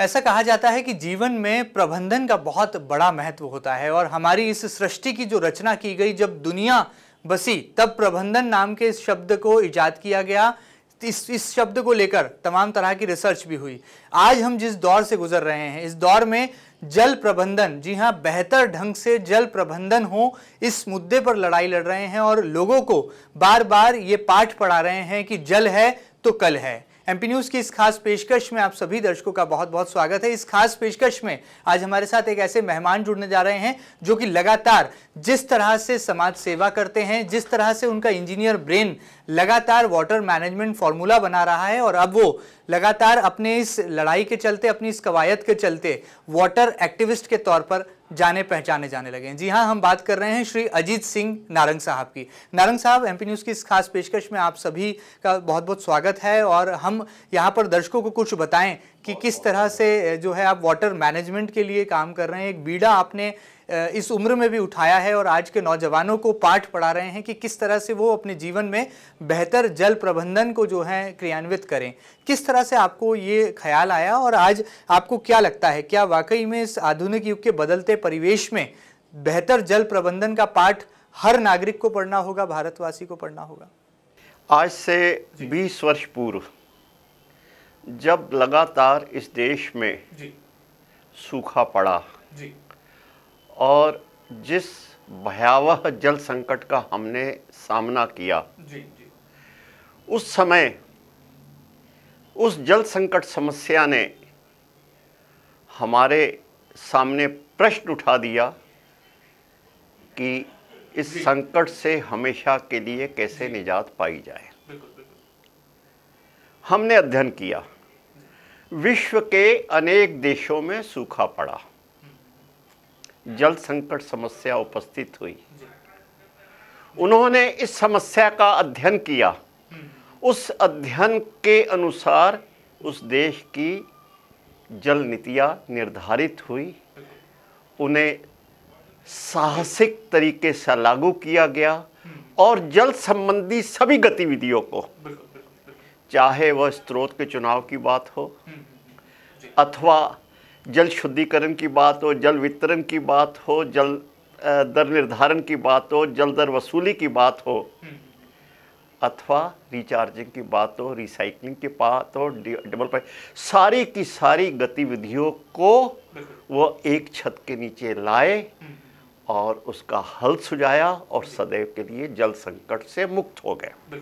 ऐसा कहा जाता है कि जीवन में प्रबंधन का बहुत बड़ा महत्व होता है और हमारी इस सृष्टि की जो रचना की गई जब दुनिया बसी तब प्रबंधन नाम के इस शब्द को ईजाद किया गया इस इस शब्द को लेकर तमाम तरह की रिसर्च भी हुई आज हम जिस दौर से गुजर रहे हैं इस दौर में जल प्रबंधन जी हाँ बेहतर ढंग से जल प्रबंधन हो इस मुद्दे पर लड़ाई लड़ रहे हैं और लोगों को बार बार ये पाठ पढ़ा रहे हैं कि जल है तो कल है एमपी न्यूज़ की इस खास पेशकश में आप सभी दर्शकों का बहुत बहुत स्वागत है इस खास पेशकश में आज हमारे साथ एक ऐसे मेहमान जुड़ने जा रहे हैं जो कि लगातार जिस तरह से समाज सेवा करते हैं जिस तरह से उनका इंजीनियर ब्रेन लगातार वाटर मैनेजमेंट फॉर्मूला बना रहा है और अब वो लगातार अपने इस लड़ाई के चलते अपनी इस कवायद के चलते वाटर एक्टिविस्ट के तौर पर जाने पहचाने जाने लगे हैं जी हाँ हम बात कर रहे हैं श्री अजीत सिंह नारंग साहब की नारंग साहब एमपी न्यूज़ की इस खास पेशकश में आप सभी का बहुत बहुत स्वागत है और हम यहाँ पर दर्शकों को कुछ बताएं कि किस तरह से जो है आप वाटर मैनेजमेंट के लिए काम कर रहे हैं एक बीड़ा आपने इस उम्र में भी उठाया है और आज के नौजवानों को पाठ पढ़ा रहे हैं कि किस तरह से वो अपने जीवन में बेहतर जल प्रबंधन को जो है क्रियान्वित करें किस तरह से आपको ये ख्याल आया और आज आपको क्या लगता है क्या वाकई में इस आधुनिक युग के बदलते परिवेश में बेहतर जल प्रबंधन का पाठ हर नागरिक को पढ़ना होगा भारतवासी को पढ़ना होगा आज से 20 वर्ष पूर्व जब लगातार इस देश में सूखा पड़ा और जिस भयावह जल संकट का हमने सामना किया जी, जी। उस समय उस जल संकट समस्या ने हमारे सामने प्रश्न उठा दिया कि इस संकट से हमेशा के लिए कैसे निजात पाई जाए हमने अध्ययन किया विश्व के अनेक देशों में सूखा पड़ा जल संकट समस्या उपस्थित हुई उन्होंने इस समस्या का अध्ययन किया उस अध्ययन के अनुसार उस देश की जल नीतियाँ निर्धारित हुई उन्हें साहसिक तरीके से लागू किया गया और जल संबंधी सभी गतिविधियों को चाहे वह स्रोत के चुनाव की बात हो अथवा जल शुद्धिकरण की बात हो जल वितरण की बात हो जल दर निर्धारण की बात हो जल दर वसूली की बात हो अथवा रिचार्जिंग की बात हो रिसाइकलिंग की बात हो डबल पाइप सारी की सारी गतिविधियों को वो एक छत के नीचे लाए और उसका हल सुझाया और सदैव के लिए जल संकट से मुक्त हो गए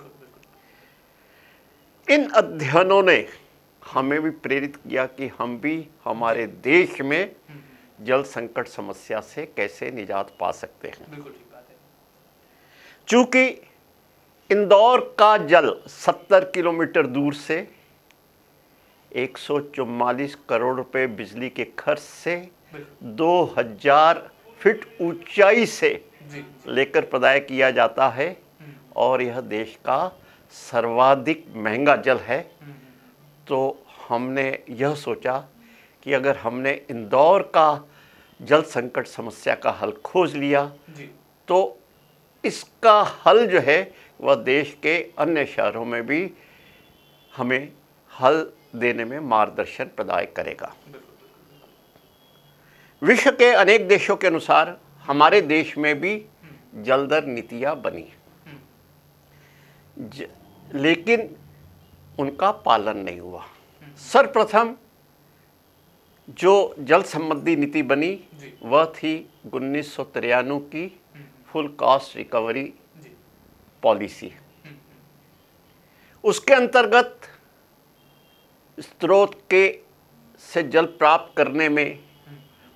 इन अध्ययनों ने हमें भी प्रेरित किया कि हम भी हमारे देश में जल संकट समस्या से कैसे निजात पा सकते हैं चूंकि इंदौर का जल 70 किलोमीटर दूर से एक करोड़ रुपए बिजली के खर्च से 2000 फीट ऊंचाई से लेकर प्रदाय किया जाता है हम्म। और यह देश का सर्वाधिक महंगा जल है तो हमने यह सोचा कि अगर हमने इंदौर का जल संकट समस्या का हल खोज लिया तो इसका हल जो है वह देश के अन्य शहरों में भी हमें हल देने में मार्गदर्शन प्रदाय करेगा विश्व के अनेक देशों के अनुसार हमारे देश में भी जलदर नीतियां बनी लेकिन उनका पालन नहीं हुआ सर्वप्रथम जो जल संबंधी नीति बनी वह थी उन्नीस की हम्म। फुल कॉस्ट रिकवरी पॉलिसी हम्म, हम्म। उसके अंतर्गत स्रोत के से जल प्राप्त करने में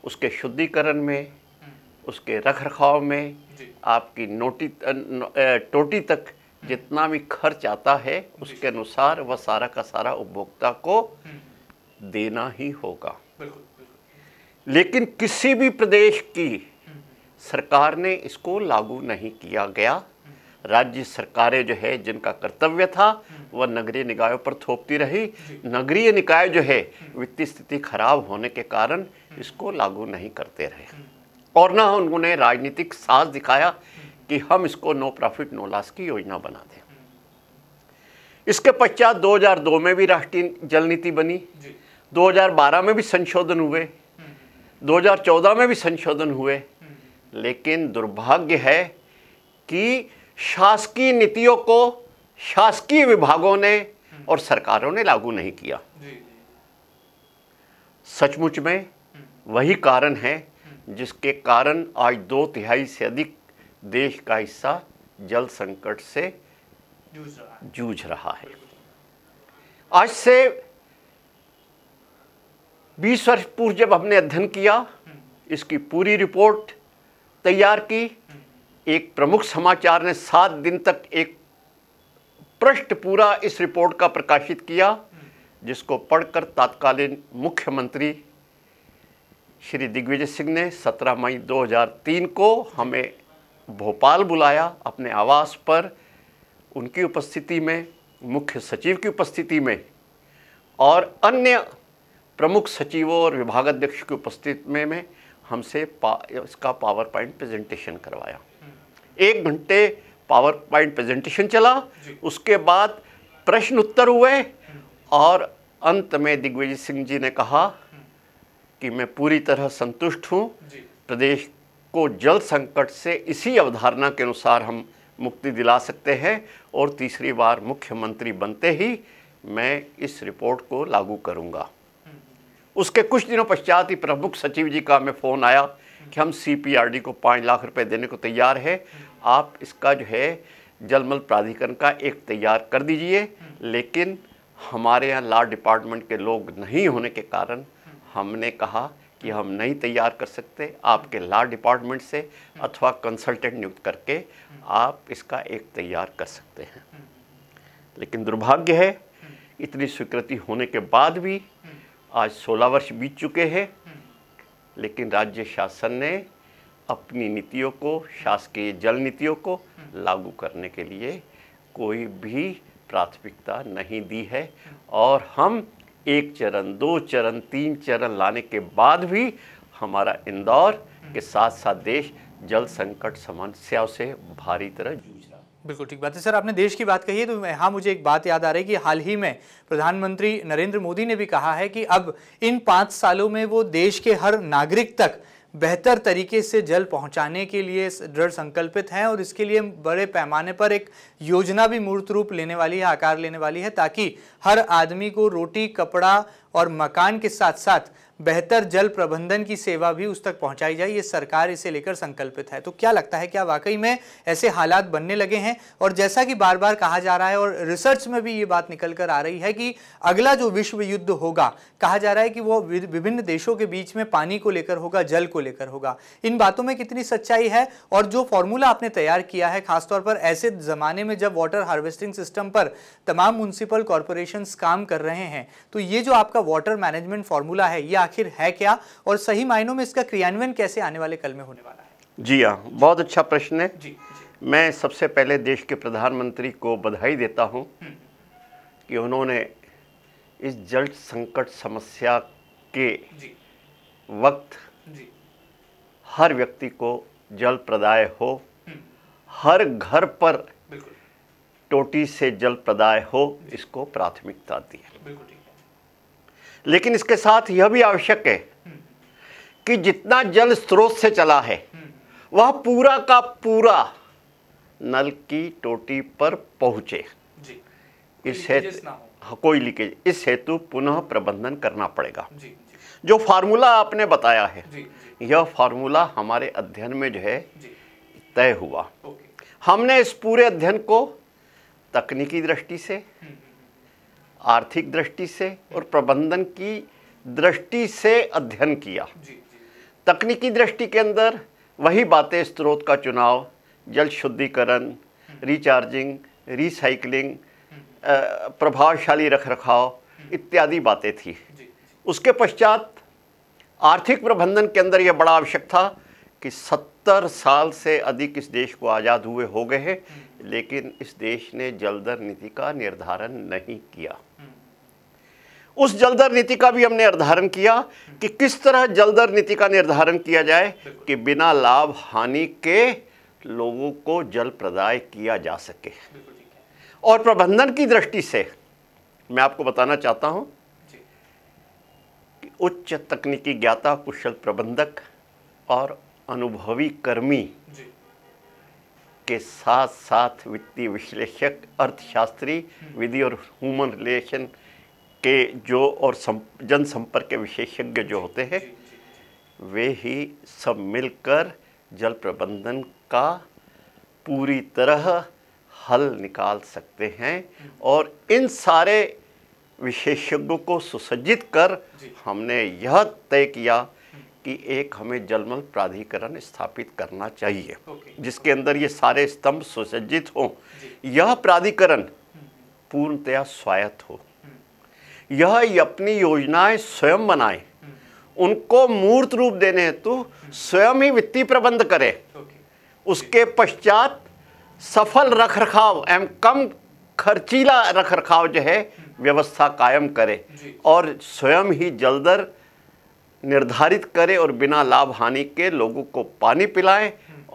उसके शुद्धिकरण में उसके रख रखाव में आपकी नोटी टोटी तक जितना भी खर्च आता है उसके अनुसार वह सारा का सारा उपभोक्ता को हम्म। देना ही होगा लेकिन किसी भी प्रदेश की हम्म। सरकार ने इसको लागू नहीं किया गया हम्म। राज्य सरकारें जो है जिनका कर्तव्य था वह नगरीय निकायों पर थोपती रही नगरीय निकाय जो है वित्तीय स्थिति खराब होने के कारण इसको लागू नहीं करते रहे और ना उन्होंने राजनीतिक साहस दिखाया कि हम इसको नो प्रॉफिट नो लॉस की योजना बना दें इसके पश्चात 2002 में भी राष्ट्रीय जल नीति बनी 2012 में भी संशोधन हुए 2014 हम्म। में भी संशोधन हुए हम्म। लेकिन दुर्भाग्य है कि शासकीय नीतियों को शासकीय विभागों ने हम्म। और सरकारों ने लागू नहीं किया सचमुच में वही कारण है जिसके कारण आज दो तिहाई से अधिक देश का हिस्सा जल संकट से जूझ रहा है आज से 20 वर्ष पूर्व जब हमने अध्ययन किया हम्म। इसकी पूरी रिपोर्ट तैयार की हम्म। एक प्रमुख समाचार ने सात दिन तक एक पृष्ठ पूरा इस रिपोर्ट का प्रकाशित किया हम्म। जिसको पढ़कर तात्कालीन मुख्यमंत्री श्री दिग्विजय सिंह ने 17 मई 2003 को हमें भोपाल बुलाया अपने आवास पर उनकी उपस्थिति में मुख्य सचिव की उपस्थिति में और अन्य प्रमुख सचिवों और विभागाध्यक्ष की उपस्थिति में, में हमसे पा, इसका पावर पॉइंट प्रेजेंटेशन करवाया एक घंटे पावर पॉइंट प्रेजेंटेशन चला उसके बाद प्रश्न उत्तर हुए और अंत में दिग्विजय सिंह जी ने कहा कि मैं पूरी तरह संतुष्ट हूँ प्रदेश को जल संकट से इसी अवधारणा के अनुसार हम मुक्ति दिला सकते हैं और तीसरी बार मुख्यमंत्री बनते ही मैं इस रिपोर्ट को लागू करूंगा उसके कुछ दिनों पश्चात ही प्रमुख सचिव जी का हमें फ़ोन आया कि हम सीपीआरडी को पाँच लाख रुपए देने को तैयार है आप इसका जो है जलमल प्राधिकरण का एक तैयार कर दीजिए लेकिन हमारे यहाँ लॉ डिपार्टमेंट के लोग नहीं होने के कारण हमने कहा कि हम नहीं तैयार कर सकते आपके लॉ डिपार्टमेंट से अथवा कंसल्टेंट नियुक्त करके आप इसका एक तैयार कर सकते हैं लेकिन दुर्भाग्य है इतनी स्वीकृति होने के बाद भी आज 16 वर्ष बीत चुके हैं लेकिन राज्य शासन ने अपनी नीतियों को शासकीय जल नीतियों को लागू करने के लिए कोई भी प्राथमिकता नहीं दी है और हम एक चरण दो चरण तीन चरण लाने के बाद भी हमारा इंदौर के साथ साथ देश जल संकट समस्याओं से भारी तरह जूझ रहा बिल्कुल ठीक बात है सर आपने देश की बात कही है तो यहाँ मुझे एक बात याद आ रही है कि हाल ही में प्रधानमंत्री नरेंद्र मोदी ने भी कहा है कि अब इन पाँच सालों में वो देश के हर नागरिक तक बेहतर तरीके से जल पहुंचाने के लिए दृढ़ संकल्पित हैं और इसके लिए बड़े पैमाने पर एक योजना भी मूर्त रूप लेने वाली है आकार लेने वाली है ताकि हर आदमी को रोटी कपड़ा और मकान के साथ साथ बेहतर जल प्रबंधन की सेवा भी उस तक पहुंचाई जाए ये सरकार इसे लेकर संकल्पित है तो क्या लगता है क्या वाकई में ऐसे हालात बनने लगे हैं और जैसा कि बार बार कहा जा रहा है और रिसर्च में भी ये बात निकल कर आ रही है कि अगला जो विश्व युद्ध होगा कहा जा रहा है कि वो विभिन्न देशों के बीच में पानी को लेकर होगा जल को लेकर होगा इन बातों में कितनी सच्चाई है और जो फॉर्मूला आपने तैयार किया है खासतौर पर ऐसे ज़माने में जब वाटर हार्वेस्टिंग सिस्टम पर तमाम म्यूनसिपल कॉरपोरेशन काम कर रहे हैं तो ये जो आपका वाटर मैनेजमेंट फॉर्मूला है ये आखिर है क्या और सही मायनों में इसका क्रियान्वयन कैसे आने वाले कल में होने वाला है जी हाँ बहुत अच्छा प्रश्न है जी, जी मैं सबसे पहले देश के प्रधानमंत्री को बधाई देता हूँ हम्म। कि उन्होंने इस जल संकट समस्या के जी, वक्त जी, हर व्यक्ति को जल प्रदाय हो हम्म। हर घर पर टोटी से जल प्रदाय हो इसको प्राथमिकता दी है बिल्कुल लेकिन इसके साथ यह भी आवश्यक है कि जितना जल स्रोत से चला है वह पूरा का पूरा नल की टोटी पर पहुंचे इस हेतु हाँ, कोई लीकेज इस हेतु पुनः प्रबंधन करना पड़ेगा जी, जी। जो फार्मूला आपने बताया है जी, यह फार्मूला हमारे अध्ययन में जो है तय हुआ हमने इस पूरे अध्ययन को तकनीकी दृष्टि से हम्म, हम्म। आर्थिक दृष्टि से और प्रबंधन की दृष्टि से अध्ययन किया तकनीकी दृष्टि के अंदर वही बातें स्रोत का चुनाव जल शुद्धिकरण रिचार्जिंग हम्म। रिसाइकलिंग हम्म। प्रभावशाली रख रखाव हम्म। इत्यादि बातें थी उसके पश्चात आर्थिक प्रबंधन के अंदर यह बड़ा आवश्यक था कि सत्तर साल से अधिक इस देश को आज़ाद हुए हो गए हैं लेकिन इस देश ने जलधर नीति का निर्धारण नहीं किया उस जलधर नीति का भी हमने निर्धारण किया कि किस तरह जलधर नीति का निर्धारण किया जाए कि बिना लाभ हानि के लोगों को जल प्रदाय किया जा सके और प्रबंधन की दृष्टि से मैं आपको बताना चाहता हूं कि उच्च तकनीकी ज्ञाता कुशल प्रबंधक और अनुभवी कर्मी के साथ साथ वित्तीय विश्लेषक अर्थशास्त्री विधि और ह्यूमन रिलेशन के जो और जनसंपर्क के विशेषज्ञ जो होते हैं वे ही सब मिलकर जल प्रबंधन का पूरी तरह हल निकाल सकते हैं और इन सारे विशेषज्ञों को सुसज्जित कर हमने यह तय किया कि एक हमें जलमल प्राधिकरण स्थापित करना चाहिए जिसके अंदर ये सारे स्तंभ सुसज्जित हों यह प्राधिकरण पूर्णतया स्वायत्त हो यह अपनी योजनाएं स्वयं बनाए हम्म। उनको मूर्त रूप देने हेतु हम्म। स्वयं ही वित्तीय प्रबंध करे उसके पश्चात सफल रख रखाव एवं कम खर्चीला रख रखाव जो है हम्म। व्यवस्था कायम करे और स्वयं ही जलदर निर्धारित करे और बिना लाभ हानि के लोगों को पानी पिलाएं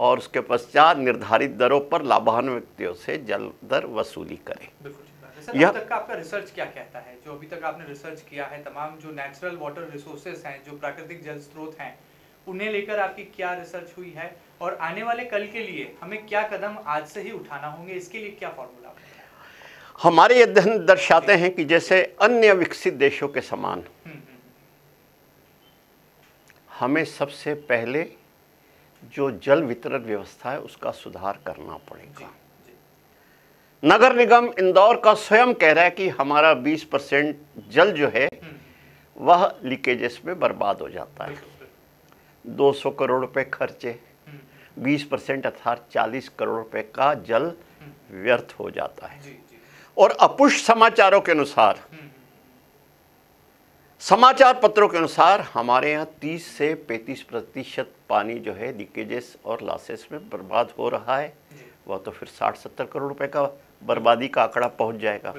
और उसके पश्चात निर्धारित दरों पर लाभान्वितों से जल दर वसूली करें सर अब तक का आपका रिसर्च क्या कहता है जो अभी तक आपने रिसर्च किया है तमाम जो नेचुरल वाटर रिसोर्सेज हैं जो प्राकृतिक जल स्रोत हैं उन्हें लेकर आपकी क्या रिसर्च हुई है और आने वाले कल के लिए हमें क्या कदम आज से ही उठाना होंगे इसके लिए क्या फॉर्मूला हमारे अध्ययन दर्शाते हैं कि जैसे अन्य विकसित देशों के समान हम्म, हम्म, हम्म। हमें सबसे पहले जो जल वितरण व्यवस्था है उसका सुधार करना पड़ेगा नगर निगम इंदौर का स्वयं कह रहा है कि हमारा 20 परसेंट जल जो है वह लीकेजेस में बर्बाद हो जाता है 200 करोड़ रुपए खर्चे 20 परसेंट अर्थात 40 करोड़ रुपए का जल व्यर्थ हो जाता है और अपुष्ट समाचारों के अनुसार समाचार पत्रों के अनुसार हमारे यहाँ 30 से 35 प्रतिशत पानी जो है लीकेजेस और लासेस में बर्बाद हो रहा है वह तो फिर साठ सत्तर करोड़ रुपए का बर्बादी का आंकड़ा पहुंच जाएगा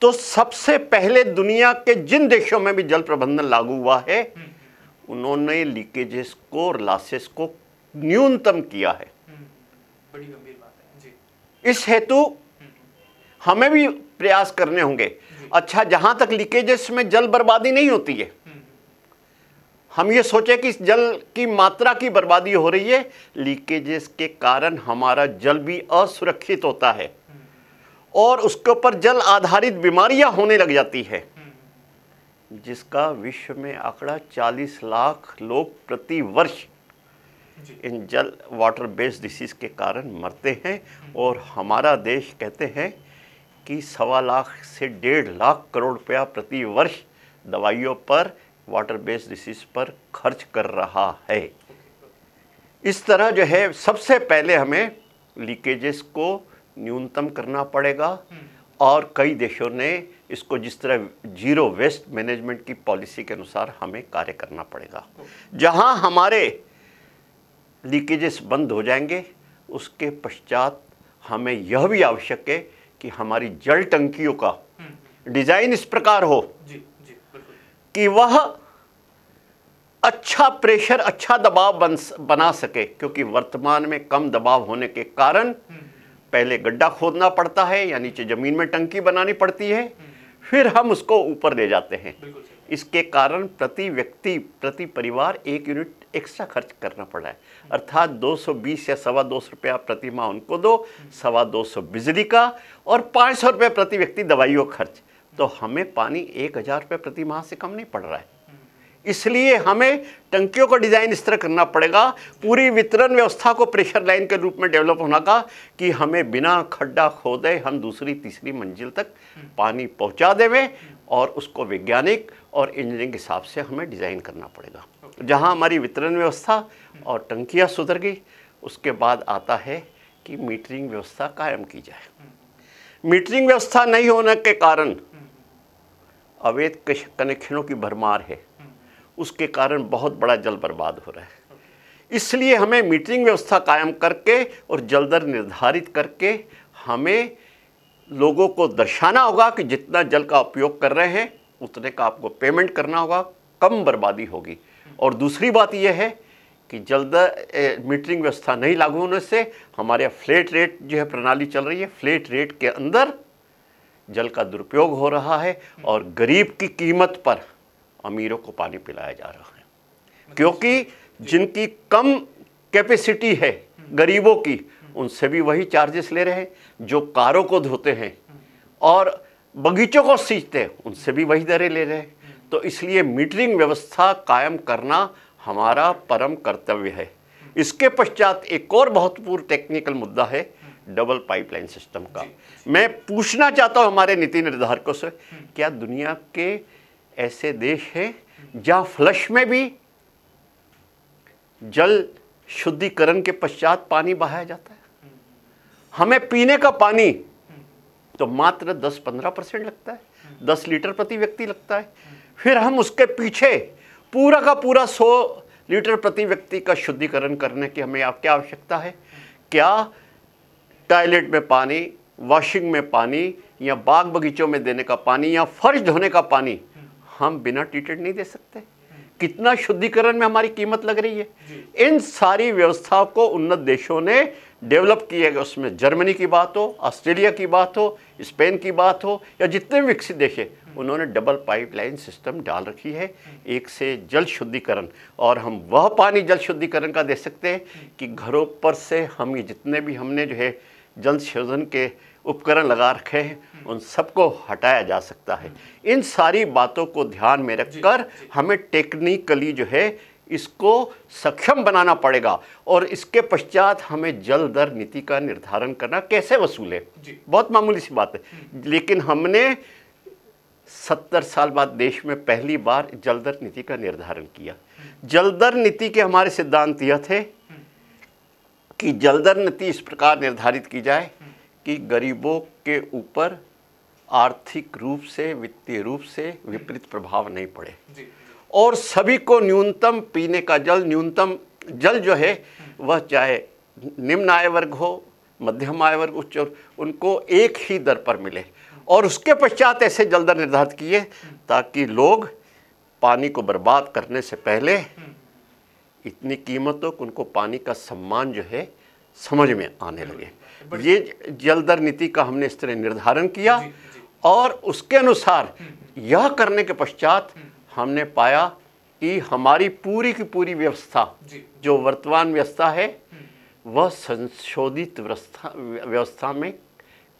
तो सबसे पहले दुनिया के जिन देशों में भी जल प्रबंधन लागू हुआ है उन्होंने लीकेजेस को और लासेस को न्यूनतम किया है बड़ी गंभीर बात है जी इस हेतु हमें भी प्रयास करने होंगे अच्छा जहां तक लीकेजेस में जल बर्बादी नहीं होती है हम ये सोचें कि जल की मात्रा की बर्बादी हो रही है लीकेजेस के कारण हमारा जल भी असुरक्षित होता है और उसके ऊपर जल आधारित बीमारियां होने लग जाती है जिसका विश्व में आंकड़ा 40 लाख लोग प्रति वर्ष इन जल वाटर बेस्ड डिसीज़ के कारण मरते हैं और हमारा देश कहते हैं कि सवा लाख से डेढ़ लाख करोड़ रुपया प्रति वर्ष दवाइयों पर वाटर बेस्ड डिसीज पर खर्च कर रहा है इस तरह जो है सबसे पहले हमें लीकेजेस को न्यूनतम करना पड़ेगा और कई देशों ने इसको जिस तरह जीरो वेस्ट मैनेजमेंट की पॉलिसी के अनुसार हमें कार्य करना पड़ेगा जहां हमारे लीकेजेस बंद हो जाएंगे उसके पश्चात हमें यह भी आवश्यक है कि हमारी जल टंकियों का डिज़ाइन हम्म। इस प्रकार हो कि वह अच्छा प्रेशर अच्छा दबाव बन बना सके क्योंकि वर्तमान में कम दबाव होने के कारण पहले गड्ढा खोदना पड़ता है या नीचे ज़मीन में टंकी बनानी पड़ती है फिर हम उसको ऊपर ले जाते हैं इसके कारण प्रति व्यक्ति प्रति परिवार एक यूनिट एक्स्ट्रा खर्च करना पड़ा है अर्थात 220 या सवा दो सौ रुपया प्रति माह उनको दो सवा दो सौ बिजली का और पाँच सौ रुपये प्रति व्यक्ति दवाइयों खर्च तो हमें पानी एक हज़ार रुपये प्रति माह से कम नहीं पड़ रहा है इसलिए हमें टंकियों का डिज़ाइन इस तरह करना पड़ेगा पूरी वितरण व्यवस्था को प्रेशर लाइन के रूप में डेवलप होना का कि हमें बिना खड्डा खोदे हम दूसरी तीसरी मंजिल तक पानी पहुंचा देवें और उसको वैज्ञानिक और इंजीनियरिंग के हिसाब से हमें डिज़ाइन करना पड़ेगा जहां हमारी वितरण व्यवस्था और टंकियाँ सुधर गई उसके बाद आता है कि मीटरिंग व्यवस्था कायम की जाए हम्म। मीटरिंग व्यवस्था नहीं होने के कारण अवैध कनेक्शनों की भरमार है उसके कारण बहुत बड़ा जल बर्बाद हो रहा है इसलिए हमें मीटरिंग व्यवस्था कायम करके और जल दर निर्धारित करके हमें लोगों को दर्शाना होगा कि जितना जल का उपयोग कर रहे हैं उतने का आपको पेमेंट करना होगा कम बर्बादी होगी और दूसरी बात यह है कि जल्द मीटरिंग व्यवस्था नहीं लागू होने से हमारे फ्लैट रेट जो है प्रणाली चल रही है फ्लैट रेट के अंदर जल का दुरुपयोग हो रहा है और गरीब की कीमत पर अमीरों को पानी पिलाया जा रहा है क्योंकि जिनकी कम कैपेसिटी है गरीबों की उनसे भी वही चार्जेस ले रहे हैं जो कारों को धोते हैं और बगीचों को सींचते हैं उनसे भी वही दरें ले रहे हैं तो इसलिए मीटरिंग व्यवस्था कायम करना हमारा परम कर्तव्य है इसके पश्चात एक और महत्वपूर्ण टेक्निकल मुद्दा है डबल पाइपलाइन सिस्टम का मैं पूछना चाहता हूँ हमारे नीति निर्धारकों से हम्म। क्या दुनिया के ऐसे देश हैं जहाँ फ्लश में भी जल शुद्धिकरण के पश्चात पानी बहाया जाता है हम्म। हमें पीने का पानी हम्म। तो मात्र 10-15 परसेंट लगता है 10 लीटर प्रति व्यक्ति लगता है फिर हम उसके पीछे पूरा का पूरा 100 लीटर प्रति व्यक्ति का शुद्धिकरण करने की हमें क्या आवश्यकता है क्या टॉयलेट में पानी वॉशिंग में पानी या बाग बगीचों में देने का पानी या फर्श धोने का पानी हम बिना ट्रीटेड नहीं दे सकते कितना शुद्धिकरण में हमारी कीमत लग रही है इन सारी व्यवस्थाओं को उन्नत देशों ने डेवलप किया है उसमें जर्मनी की बात हो ऑस्ट्रेलिया की बात हो स्पेन की बात हो या जितने भी विकसित देश हैं उन्होंने डबल पाइपलाइन सिस्टम डाल रखी है एक से जल शुद्धिकरण और हम वह पानी जल शुद्धिकरण का दे सकते हैं कि घरों पर से हम ये जितने भी हमने जो है जल शोधन के उपकरण लगा रखे हैं उन सबको हटाया जा सकता है इन सारी बातों को ध्यान में रखकर हमें टेक्निकली जो है इसको सक्षम बनाना पड़ेगा और इसके पश्चात हमें जल दर नीति का निर्धारण करना कैसे वसूले बहुत मामूली सी बात है हम्म। लेकिन हमने सत्तर साल बाद देश में पहली बार जल दर नीति का निर्धारण किया हम्म। जल दर नीति के हमारे सिद्धांत यह थे कि जलदर नीति इस प्रकार निर्धारित की जाए कि गरीबों के ऊपर आर्थिक रूप से वित्तीय रूप से विपरीत प्रभाव नहीं पड़े और सभी को न्यूनतम पीने का जल न्यूनतम जल जो है वह चाहे निम्न आय वर्ग हो मध्यम आय वर्ग उच्च उनको एक ही दर पर मिले और उसके पश्चात ऐसे जलदर निर्धारित किए ताकि लोग पानी को बर्बाद करने से पहले इतनी कीमतों तो को उनको पानी का सम्मान जो है समझ में आने लगे ये जल दर नीति का हमने इस तरह निर्धारण किया जी, जी। और उसके अनुसार यह करने के पश्चात हमने पाया कि हमारी पूरी की पूरी व्यवस्था जो वर्तमान व्यवस्था है हम्म। वह संशोधित व्यवस्था व्यवस्था में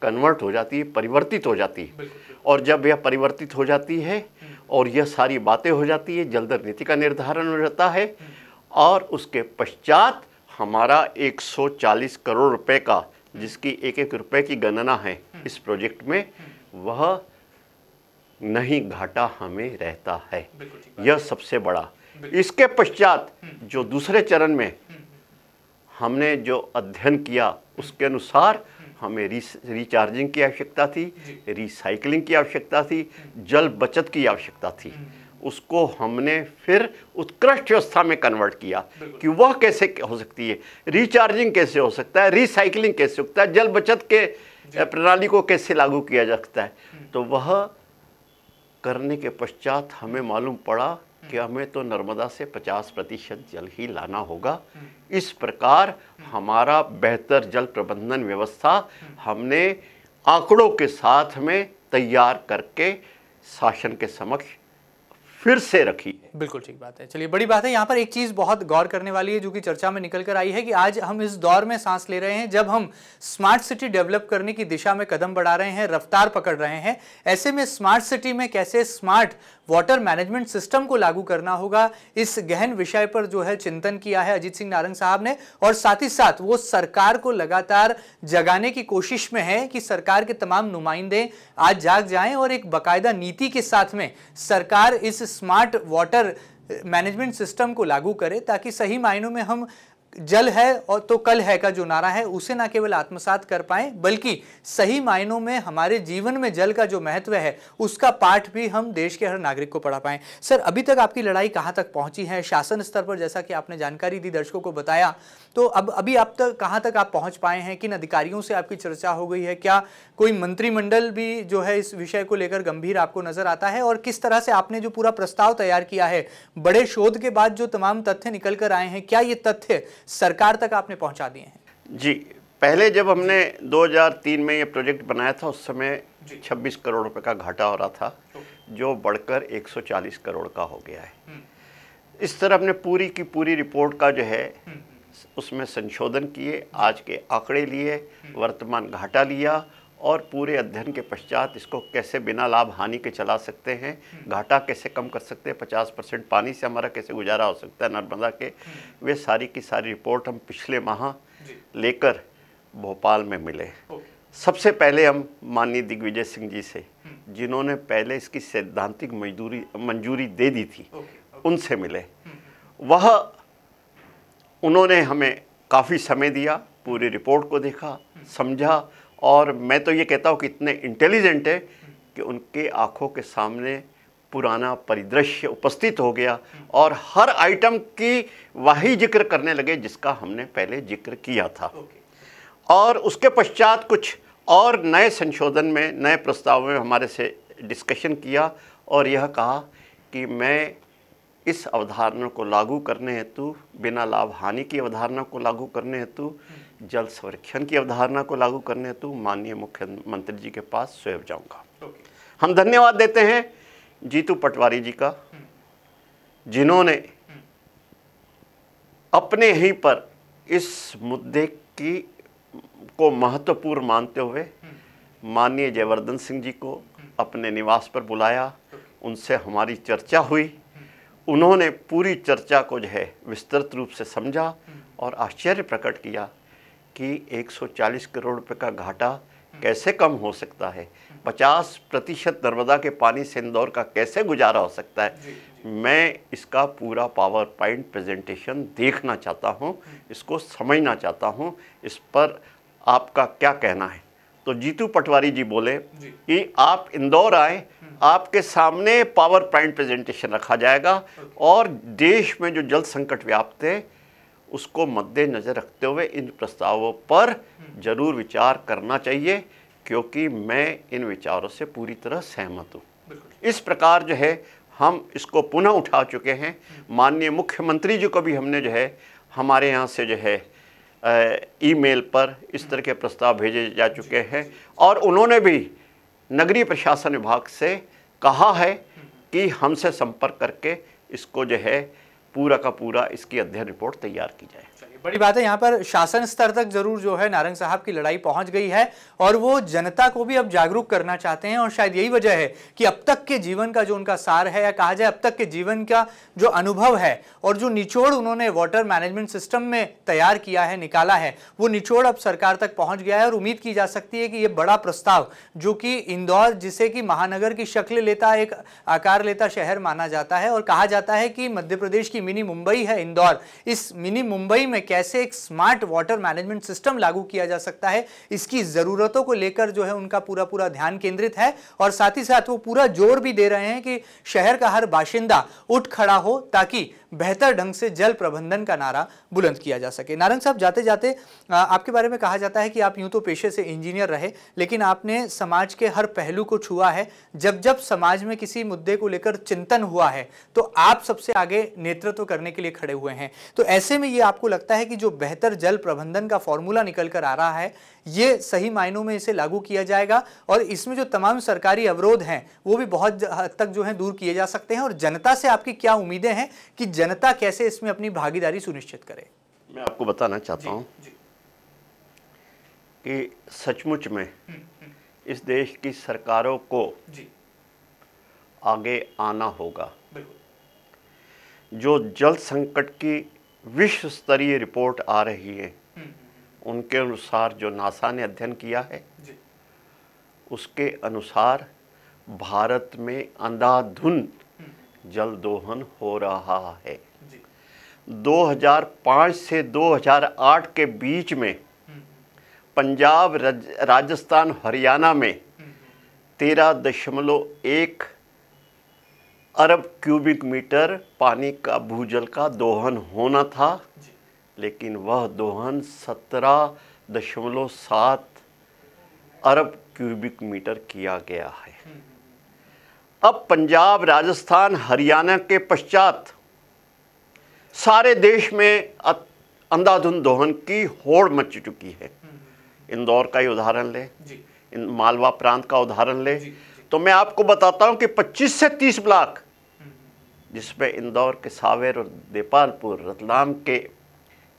कन्वर्ट हो जाती है परिवर्तित हो जाती है और जब यह परिवर्तित हो जाती है हम्म। और यह सारी बातें हो जाती है जलदर नीति का निर्धारण हो जाता है हम्म। और उसके पश्चात हमारा 140 करोड़ रुपए का जिसकी एक एक रुपए की गणना है हम्म। इस प्रोजेक्ट में हम्म। वह नहीं घाटा हमें रहता है यह सबसे बड़ा इसके पश्चात हम्म। जो दूसरे चरण में हमने जो अध्ययन किया उसके अनुसार हमें री रिचार्जिंग की आवश्यकता थी रिसाइकलिंग की आवश्यकता थी जल बचत की आवश्यकता थी उसको हमने फिर उत्कृष्ट व्यवस्था में कन्वर्ट किया कि वह कैसे हो सकती है रिचार्जिंग कैसे हो सकता है रिसाइकलिंग कैसे हो सकता है जल बचत के प्रणाली को कैसे लागू किया जा सकता है हम्म। तो वह करने के पश्चात हमें मालूम पड़ा हम्म। कि हमें तो नर्मदा से 50 प्रतिशत जल ही लाना होगा हम्म। इस प्रकार हमारा बेहतर जल प्रबंधन व्यवस्था हमने आंकड़ों के साथ में तैयार करके शासन के समक्ष फिर से रखी बिल्कुल ठीक बात है चलिए बड़ी बात है यहाँ पर एक चीज़ बहुत गौर करने वाली है जो कि चर्चा में निकल कर आई है कि आज हम इस दौर में सांस ले रहे हैं जब हम स्मार्ट सिटी डेवलप करने की दिशा में कदम बढ़ा रहे हैं रफ्तार पकड़ रहे हैं ऐसे में स्मार्ट सिटी में कैसे स्मार्ट वाटर मैनेजमेंट सिस्टम को लागू करना होगा इस गहन विषय पर जो है चिंतन किया है अजीत सिंह नारंग साहब ने और साथ ही साथ वो सरकार को लगातार जगाने की कोशिश में है कि सरकार के तमाम नुमाइंदे आज जाग जाएं और एक बाकायदा नीति के साथ में सरकार इस स्मार्ट वाटर मैनेजमेंट सिस्टम को लागू करे ताकि सही मायनों में हम जल है और तो कल है का जो नारा है उसे ना केवल आत्मसात कर पाए बल्कि सही मायनों में हमारे जीवन में जल का जो महत्व है उसका पाठ भी हम देश के हर नागरिक को पढ़ा पाएं सर अभी तक आपकी लड़ाई कहाँ तक पहुँची है शासन स्तर पर जैसा कि आपने जानकारी दी दर्शकों को बताया तो अब अभी आप तक कहाँ तक आप पहुँच पाए हैं किन अधिकारियों से आपकी चर्चा हो गई है क्या कोई मंत्रिमंडल भी जो है इस विषय को लेकर गंभीर आपको नजर आता है और किस तरह से आपने जो पूरा प्रस्ताव तैयार किया है बड़े शोध के बाद जो तमाम तथ्य निकल कर आए हैं क्या ये तथ्य सरकार तक आपने पहुंचा दिए हैं जी पहले जब हमने 2003 में ये प्रोजेक्ट बनाया था उस समय 26 करोड़ रुपए का घाटा हो रहा था तो? जो बढ़कर 140 करोड़ का हो गया है हम्म। इस तरह हमने पूरी की पूरी रिपोर्ट का जो है हम्म। उसमें संशोधन किए आज के आंकड़े लिए हम्म। वर्तमान घाटा लिया और पूरे अध्ययन के पश्चात इसको कैसे बिना लाभ हानि के चला सकते हैं घाटा कैसे कम कर सकते हैं पचास परसेंट पानी से हमारा कैसे गुजारा हो सकता है नर्मदा के वे सारी की सारी रिपोर्ट हम पिछले माह लेकर भोपाल में मिले सबसे पहले हम माननीय दिग्विजय सिंह जी से हम्म। जिन्होंने पहले इसकी सैद्धांतिक मजदूरी मंजूरी दे दी थी उनसे मिले हम्म। वह उन्होंने हमें काफ़ी समय दिया पूरी रिपोर्ट को देखा हम्म। समझा और मैं तो ये कहता हूँ कि इतने इंटेलिजेंट है कि उनके आँखों के सामने पुराना परिदृश्य उपस्थित हो गया और हर आइटम की वही जिक्र करने लगे जिसका हमने पहले जिक्र किया था और उसके पश्चात कुछ और नए संशोधन में नए प्रस्ताव में हमारे से डिस्कशन किया और यह कहा कि मैं इस अवधारणा को लागू करने हेतु बिना लाभ हानि की अवधारणा को लागू करने हेतु hmm. जल संरक्षण की अवधारणा को लागू करने हेतु माननीय मुख्यमंत्री जी के पास स्वयं जाऊंगा हम धन्यवाद देते हैं जीतू पटवारी जी का जिन्होंने अपने ही पर इस मुद्दे की को महत्वपूर्ण मानते हुए माननीय जयवर्धन सिंह जी को अपने निवास पर बुलाया उनसे हमारी चर्चा हुई उन्होंने पूरी चर्चा को जो है विस्तृत रूप से समझा और आश्चर्य प्रकट किया कि 140 करोड़ रुपए का घाटा कैसे कम हो सकता है 50 प्रतिशत नर्मदा के पानी से इंदौर का कैसे गुजारा हो सकता है मैं इसका पूरा पावर पॉइंट प्रेजेंटेशन देखना चाहता हूं, इसको समझना चाहता हूं, इस पर आपका क्या कहना है तो जीतू पटवारी जी बोले कि आप इंदौर आए हम्म। आपके सामने पावर पॉइंट प्रेजेंटेशन रखा जाएगा और देश में जो जल संकट व्याप्त है उसको मद्देनज़र रखते हुए इन प्रस्तावों पर ज़रूर विचार करना चाहिए क्योंकि मैं इन विचारों से पूरी तरह सहमत हूँ इस प्रकार जो है हम इसको पुनः उठा चुके हैं हम्म। माननीय मुख्यमंत्री जी को भी हमने जो है हमारे यहाँ से जो है ईमेल पर इस तरह के प्रस्ताव भेजे जा चुके हैं और उन्होंने भी नगरीय प्रशासन विभाग से कहा है हम्म। कि हमसे संपर्क करके इसको जो है पूरा का पूरा इसकी अध्ययन रिपोर्ट तैयार की जाए बड़ी बात है यहाँ पर शासन स्तर तक जरूर जो है नारंग साहब की लड़ाई पहुंच गई है और वो जनता को भी अब जागरूक करना चाहते हैं और शायद यही वजह है कि अब तक के जीवन का जो उनका सार है या कहा जाए अब तक के जीवन का जो अनुभव है और जो निचोड़ उन्होंने वाटर मैनेजमेंट सिस्टम में तैयार किया है निकाला है वो निचोड़ अब सरकार तक पहुंच गया है और उम्मीद की जा सकती है कि ये बड़ा प्रस्ताव जो कि इंदौर जिसे कि महानगर की शक्ल लेता एक आकार लेता शहर माना जाता है और कहा जाता है कि मध्य प्रदेश की मिनी मुंबई है इंदौर इस मिनी मुंबई में कैसे एक स्मार्ट वाटर मैनेजमेंट सिस्टम लागू किया जा सकता है इसकी ज़रूरतों को लेकर जो है उनका पूरा पूरा ध्यान केंद्रित है और साथ ही साथ वो पूरा जोर भी दे रहे हैं कि शहर का हर बाशिंदा उठ खड़ा हो ताकि बेहतर ढंग से जल प्रबंधन का नारा बुलंद किया जा सके नारंग साहब जाते जाते आपके बारे में कहा जाता है कि आप यूं तो पेशे से इंजीनियर रहे लेकिन आपने समाज के हर पहलू को छुआ है जब जब समाज में किसी मुद्दे को लेकर चिंतन हुआ है तो आप सबसे आगे नेतृत्व करने के लिए खड़े हुए हैं तो ऐसे में ये आपको लगता है कि जो बेहतर जल प्रबंधन का फॉर्मूला निकल कर आ रहा है ये सही मायनों में इसे लागू किया जाएगा और इसमें जो तमाम सरकारी अवरोध हैं वो भी बहुत हद तक जो है दूर किए जा सकते हैं और जनता से आपकी क्या उम्मीदें हैं कि जनता कैसे इसमें अपनी भागीदारी सुनिश्चित करे मैं आपको बताना चाहता हूँ कि सचमुच में हम्म, हम्म। इस देश की सरकारों को आगे आना होगा जो जल संकट की विश्व स्तरीय रिपोर्ट आ रही है हम्म, उनके अनुसार जो नासा ने अध्ययन किया है उसके अनुसार भारत में अंधाधुंध जल दोहन हो रहा है 2005 से 2008 के बीच में हम्म। पंजाब राजस्थान हरियाणा में हम्म। तेरह दशमलव एक अरब क्यूबिक मीटर पानी का भूजल का दोहन होना था लेकिन वह दोहन सत्रह दशमलव सात अरब क्यूबिक मीटर किया गया है हम्म। अब पंजाब राजस्थान हरियाणा के पश्चात सारे देश में अंधाधुंध दोहन की होड़ मच चुकी है इंदौर का ही उदाहरण इन मालवा प्रांत का उदाहरण ले तो मैं आपको बताता हूं कि 25 से 30 ब्लाक जिसमें इंदौर के सावेर और देपालपुर रतलाम के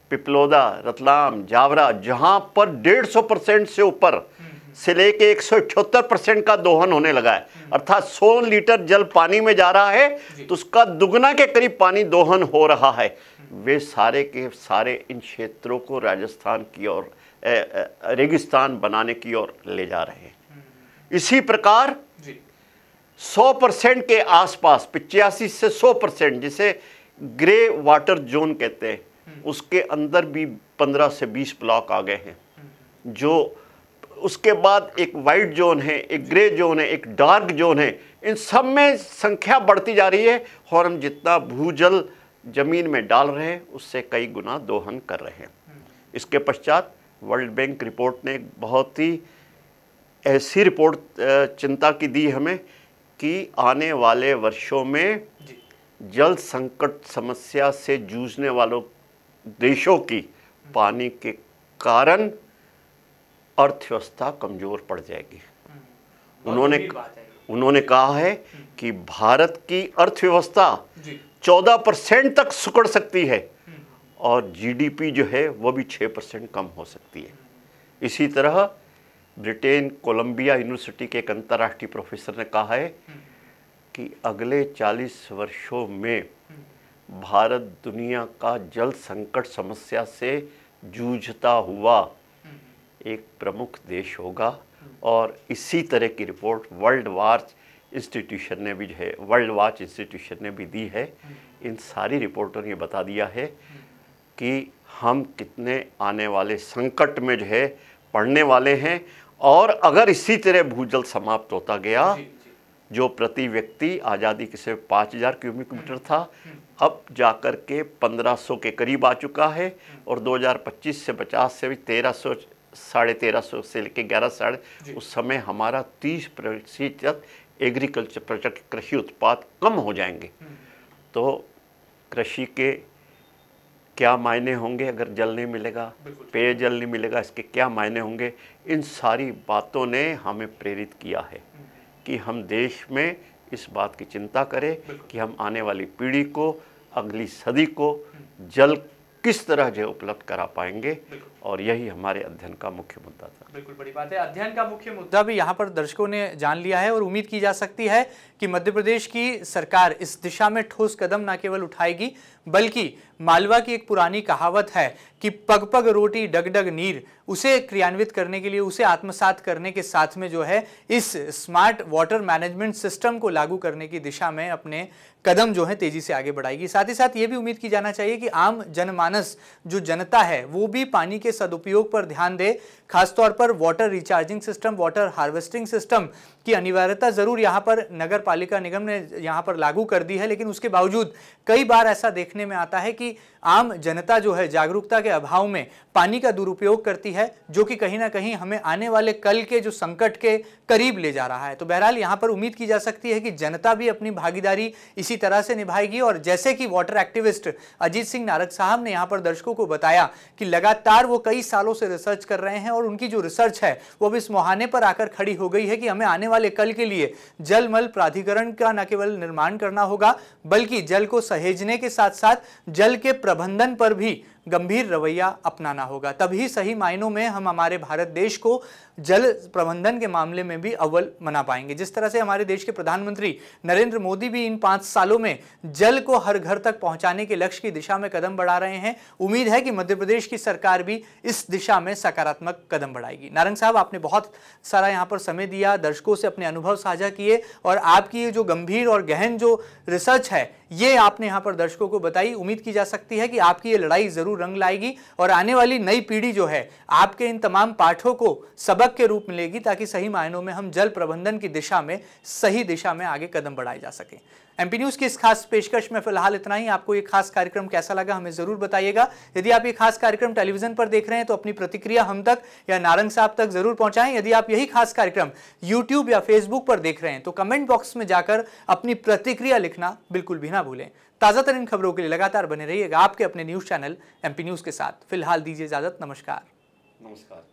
पिपलोदा रतलाम जावरा जहां पर 150 परसेंट से ऊपर हम्म। से लेके एक परसेंट का दोहन होने लगा है अर्थात 100 लीटर जल पानी में जा रहा है तो उसका दुगना के करीब पानी दोहन हो रहा है वे सारे के सारे इन क्षेत्रों को राजस्थान की ओर रेगिस्तान बनाने की ओर ले जा रहे हैं हम्म। इसी प्रकार 100 परसेंट के आसपास पिचासी से 100 परसेंट जिसे ग्रे वाटर जोन कहते हैं हम्म। उसके अंदर भी 15 से 20 ब्लॉक आ गए हैं हम्म। जो उसके बाद एक वाइट जोन है एक ग्रे जोन है एक डार्क जोन है इन सब में संख्या बढ़ती जा रही है और हम जितना भूजल जमीन में डाल रहे हैं उससे कई गुना दोहन कर रहे हैं इसके पश्चात वर्ल्ड बैंक रिपोर्ट ने एक बहुत ही ऐसी रिपोर्ट चिंता की दी हमें कि आने वाले वर्षों में जल संकट समस्या से जूझने वालों देशों की हम्म। पानी के कारण अर्थव्यवस्था कमज़ोर पड़ जाएगी हम्म। उन्होंने उन्होंने कहा है हम्म। कि भारत की अर्थव्यवस्था 14 परसेंट तक सुकड़ सकती है हम्म। और जीडीपी जो है वो भी 6 परसेंट कम हो सकती है इसी तरह ब्रिटेन कोलंबिया यूनिवर्सिटी के एक अंतर्राष्ट्रीय प्रोफेसर ने कहा है कि अगले 40 वर्षों में भारत दुनिया का जल संकट समस्या से जूझता हुआ एक प्रमुख देश होगा और इसी तरह की रिपोर्ट वर्ल्ड वाच इंस्टीट्यूशन ने भी जो है वर्ल्ड वाच इंस्टीट्यूशन ने भी दी है इन सारी रिपोर्टों ने बता दिया है कि हम कितने आने वाले संकट में जो है पढ़ने वाले हैं और अगर इसी तरह भूजल समाप्त होता गया जो प्रति व्यक्ति आज़ादी के से पाँच हज़ार क्यूबिक मीटर था अब जाकर के पंद्रह सौ के करीब आ चुका है और 2025 से 50 से भी तेरह सौ साढ़े तेरह सौ से लेकर ग्यारह साढ़े उस समय हमारा तीस प्रतिशत एग्रीकल्चर प्रोजेक्ट कृषि उत्पाद कम हो जाएंगे हम्म। तो कृषि के क्या मायने होंगे अगर जल नहीं मिलेगा पेय जल नहीं मिलेगा इसके क्या मायने होंगे इन सारी बातों ने हमें प्रेरित किया है हम्म। कि हम देश में इस बात की चिंता करें कि हम आने वाली पीढ़ी को अगली सदी को हम्म। जल किस तरह जो उपलब्ध करा पाएंगे और यही हमारे अध्ययन का मुख्य मुद्दा था बिल्कुल बड़ी बात है अध्ययन का मुख्य मुद्दा भी यहाँ पर दर्शकों ने जान लिया है और उम्मीद की जा सकती है कि मध्य प्रदेश की सरकार इस दिशा में ठोस कदम न केवल उठाएगी बल्कि मालवा की एक पुरानी कहावत है कि पग पग रोटी डग डग नीर उसे क्रियान्वित करने के लिए उसे आत्मसात करने के साथ में जो है इस स्मार्ट वाटर मैनेजमेंट सिस्टम को लागू करने की दिशा में अपने कदम जो है तेजी से आगे बढ़ाएगी साथ ही साथ ये भी उम्मीद की जाना चाहिए कि आम जनमानस जो जनता है वो भी पानी के सदुपयोग पर ध्यान दे खासतौर पर water recharging system water harvesting system की अनिवार्यता ज़रूर यहाँ पर नगर पालिका निगम ने यहाँ पर लागू कर दी है लेकिन उसके बावजूद कई बार ऐसा देखने में आता है कि आम जनता जो है जागरूकता के अभाव में पानी का दुरुपयोग करती है जो कि कहीं ना कहीं हमें आने वाले कल के जो संकट के करीब ले जा रहा है तो बहरहाल यहाँ पर उम्मीद की जा सकती है कि जनता भी अपनी भागीदारी इसी तरह से निभाएगी और जैसे कि वाटर एक्टिविस्ट अजीत सिंह नारक साहब ने यहाँ पर दर्शकों को बताया कि लगातार वो कई सालों से रिसर्च कर रहे हैं और उनकी जो रिसर्च है वो अब इस मुहाने पर आकर खड़ी हो गई है कि हमें आने वाले कल के लिए जल मल प्राधिकरण का न केवल निर्माण करना होगा बल्कि जल को सहेजने के साथ साथ जल के प्रबंधन पर भी गंभीर रवैया अपनाना होगा तभी सही मायनों में हम हमारे भारत देश को जल प्रबंधन के मामले में भी अव्वल मना पाएंगे जिस तरह से हमारे देश के प्रधानमंत्री नरेंद्र मोदी भी इन पांच सालों में जल को हर घर तक पहुंचाने के लक्ष्य की दिशा में कदम बढ़ा रहे हैं उम्मीद है कि मध्य प्रदेश की सरकार भी इस दिशा में सकारात्मक कदम बढ़ाएगी नारंग साहब आपने बहुत सारा यहाँ पर समय दिया दर्शकों से अपने अनुभव साझा किए और आपकी जो गंभीर और गहन जो रिसर्च है ये आपने यहाँ पर दर्शकों को बताई उम्मीद की जा सकती है कि आपकी ये लड़ाई ज़रूर रंग लाएगी और आने वाली नई पीढ़ी जो है आपके इन तमाम पाठों को सबक सबक के रूप में लेगी ताकि सही मायनों में हम जल प्रबंधन की दिशा में सही दिशा में आगे कदम बढ़ाए जा सके एमपी न्यूज़ की इस खास पेशकश में फिलहाल इतना ही आपको ये खास कार्यक्रम कैसा लगा हमें ज़रूर बताइएगा यदि आप ये खास कार्यक्रम टेलीविज़न पर देख रहे हैं तो अपनी प्रतिक्रिया हम तक या नारंग साहब तक ज़रूर पहुंचाएं यदि आप यही खास कार्यक्रम यूट्यूब या फेसबुक पर देख रहे हैं तो कमेंट बॉक्स में जाकर अपनी प्रतिक्रिया लिखना बिल्कुल भी ना भूलें ताज़ा तरीन खबरों के लिए लगातार बने रहिएगा आपके अपने न्यूज़ चैनल एमपी न्यूज़ के साथ फिलहाल दीजिए इजाज़त नमस्कार नमस्कार